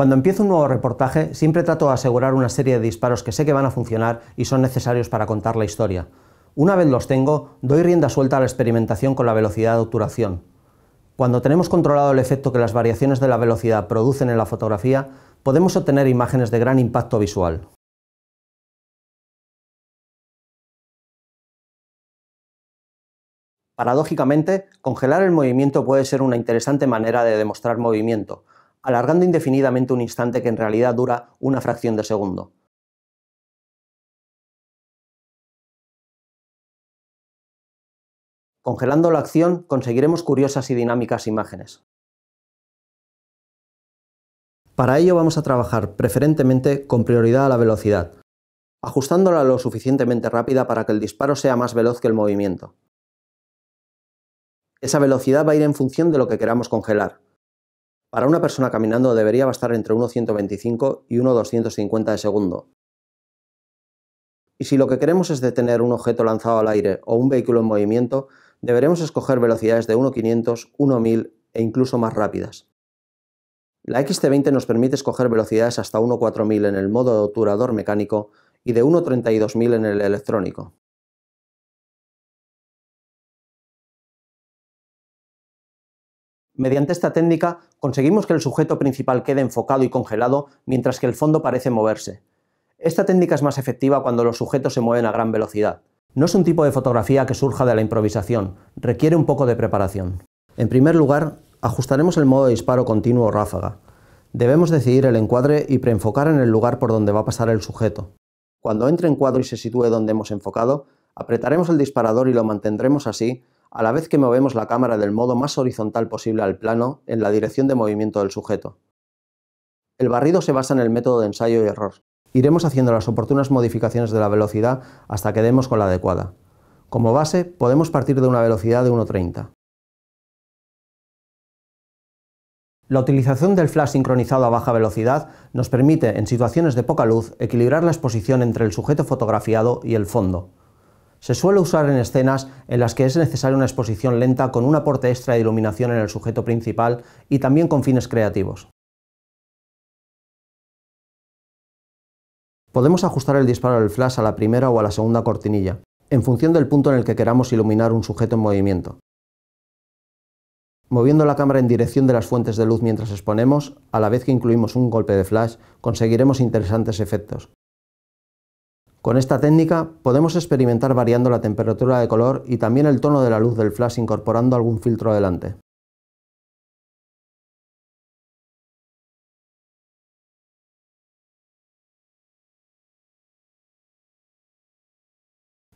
Cuando empiezo un nuevo reportaje, siempre trato de asegurar una serie de disparos que sé que van a funcionar y son necesarios para contar la historia. Una vez los tengo, doy rienda suelta a la experimentación con la velocidad de obturación. Cuando tenemos controlado el efecto que las variaciones de la velocidad producen en la fotografía, podemos obtener imágenes de gran impacto visual. Paradójicamente, congelar el movimiento puede ser una interesante manera de demostrar movimiento, alargando indefinidamente un instante que en realidad dura una fracción de segundo. Congelando la acción conseguiremos curiosas y dinámicas imágenes. Para ello vamos a trabajar preferentemente con prioridad a la velocidad, ajustándola lo suficientemente rápida para que el disparo sea más veloz que el movimiento. Esa velocidad va a ir en función de lo que queramos congelar, para una persona caminando debería bastar entre 1.125 y 1.250 de segundo. Y si lo que queremos es detener un objeto lanzado al aire o un vehículo en movimiento, deberemos escoger velocidades de 1.500, 1.000 e incluso más rápidas. La XT20 nos permite escoger velocidades hasta 1.4000 en el modo obturador mecánico y de 1.32000 en el electrónico. Mediante esta técnica conseguimos que el sujeto principal quede enfocado y congelado mientras que el fondo parece moverse. Esta técnica es más efectiva cuando los sujetos se mueven a gran velocidad. No es un tipo de fotografía que surja de la improvisación, requiere un poco de preparación. En primer lugar, ajustaremos el modo de disparo continuo o ráfaga. Debemos decidir el encuadre y preenfocar en el lugar por donde va a pasar el sujeto. Cuando entre en cuadro y se sitúe donde hemos enfocado, apretaremos el disparador y lo mantendremos así a la vez que movemos la cámara del modo más horizontal posible al plano en la dirección de movimiento del sujeto. El barrido se basa en el método de ensayo y error. Iremos haciendo las oportunas modificaciones de la velocidad hasta que demos con la adecuada. Como base, podemos partir de una velocidad de 1.30. La utilización del flash sincronizado a baja velocidad nos permite, en situaciones de poca luz, equilibrar la exposición entre el sujeto fotografiado y el fondo, se suele usar en escenas en las que es necesaria una exposición lenta con un aporte extra de iluminación en el sujeto principal y también con fines creativos. Podemos ajustar el disparo del flash a la primera o a la segunda cortinilla, en función del punto en el que queramos iluminar un sujeto en movimiento. Moviendo la cámara en dirección de las fuentes de luz mientras exponemos, a la vez que incluimos un golpe de flash, conseguiremos interesantes efectos. Con esta técnica podemos experimentar variando la temperatura de color y también el tono de la luz del flash incorporando algún filtro adelante.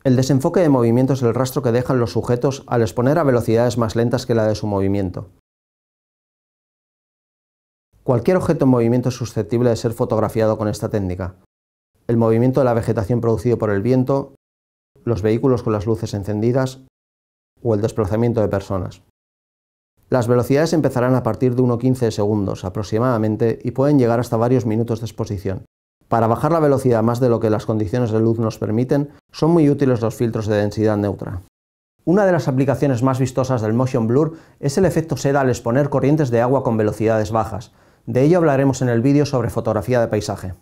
El desenfoque de movimiento es el rastro que dejan los sujetos al exponer a velocidades más lentas que la de su movimiento. Cualquier objeto en movimiento es susceptible de ser fotografiado con esta técnica, el movimiento de la vegetación producido por el viento, los vehículos con las luces encendidas o el desplazamiento de personas. Las velocidades empezarán a partir de 1,15 segundos aproximadamente y pueden llegar hasta varios minutos de exposición. Para bajar la velocidad más de lo que las condiciones de luz nos permiten, son muy útiles los filtros de densidad neutra. Una de las aplicaciones más vistosas del motion blur es el efecto seda al exponer corrientes de agua con velocidades bajas. De ello hablaremos en el vídeo sobre fotografía de paisaje.